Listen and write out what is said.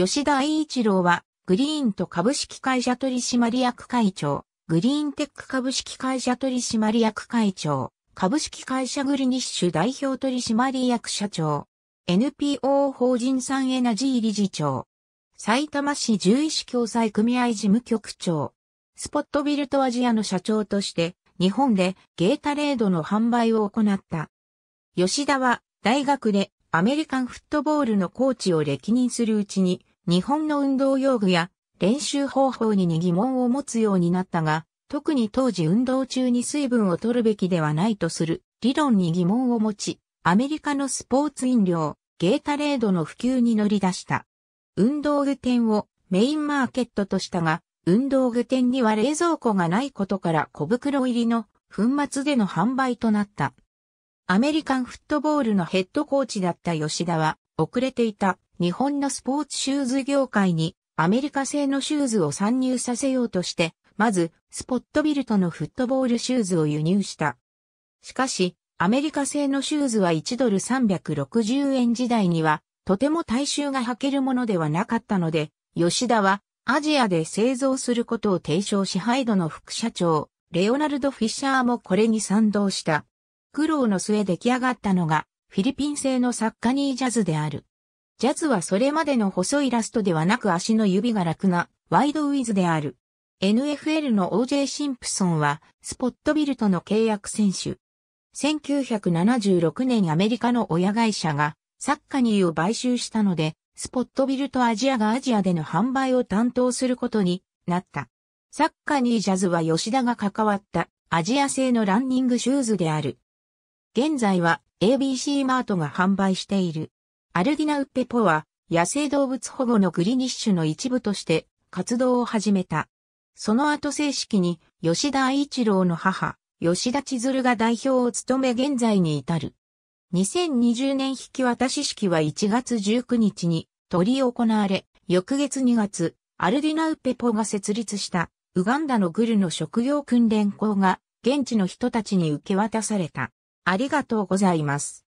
吉田栄一郎は、グリーンと株式会社取締役会長、グリーンテック株式会社取締役会長、株式会社グリニッシュ代表取締役社長、NPO 法人さんエナジー理事長、埼玉市獣医師共済組合事務局長、スポットビルトアジアの社長として、日本でゲータレードの販売を行った。吉田は大学でアメリカンフットボールのコーチを歴任するうちに日本の運動用具や練習方法に疑問を持つようになったが、特に当時運動中に水分を取るべきではないとする理論に疑問を持ち、アメリカのスポーツ飲料、ゲータレードの普及に乗り出した。運動具店をメインマーケットとしたが、運動具店には冷蔵庫がないことから小袋入りの粉末での販売となった。アメリカンフットボールのヘッドコーチだった吉田は遅れていた。日本のスポーツシューズ業界にアメリカ製のシューズを参入させようとして、まず、スポットビルトのフットボールシューズを輸入した。しかし、アメリカ製のシューズは1ドル360円時代には、とても大衆が履けるものではなかったので、吉田はアジアで製造することを提唱しハイドの副社長、レオナルド・フィッシャーもこれに賛同した。苦労の末出来上がったのが、フィリピン製のサッカニージャズである。ジャズはそれまでの細いラストではなく足の指が楽なワイドウィズである。NFL の OJ シンプソンはスポットビルとの契約選手。1976年アメリカの親会社がサッカニーを買収したので、スポットビルとアジアがアジアでの販売を担当することになった。サッカニージャズは吉田が関わったアジア製のランニングシューズである。現在は ABC マートが販売している。アルディナ・ウッペポは野生動物保護のグリニッシュの一部として活動を始めた。その後正式に吉田愛一郎の母、吉田千鶴が代表を務め現在に至る。2020年引き渡し式は1月19日に取り行われ、翌月2月、アルディナウペポが設立したウガンダのグルの職業訓練校が現地の人たちに受け渡された。ありがとうございます。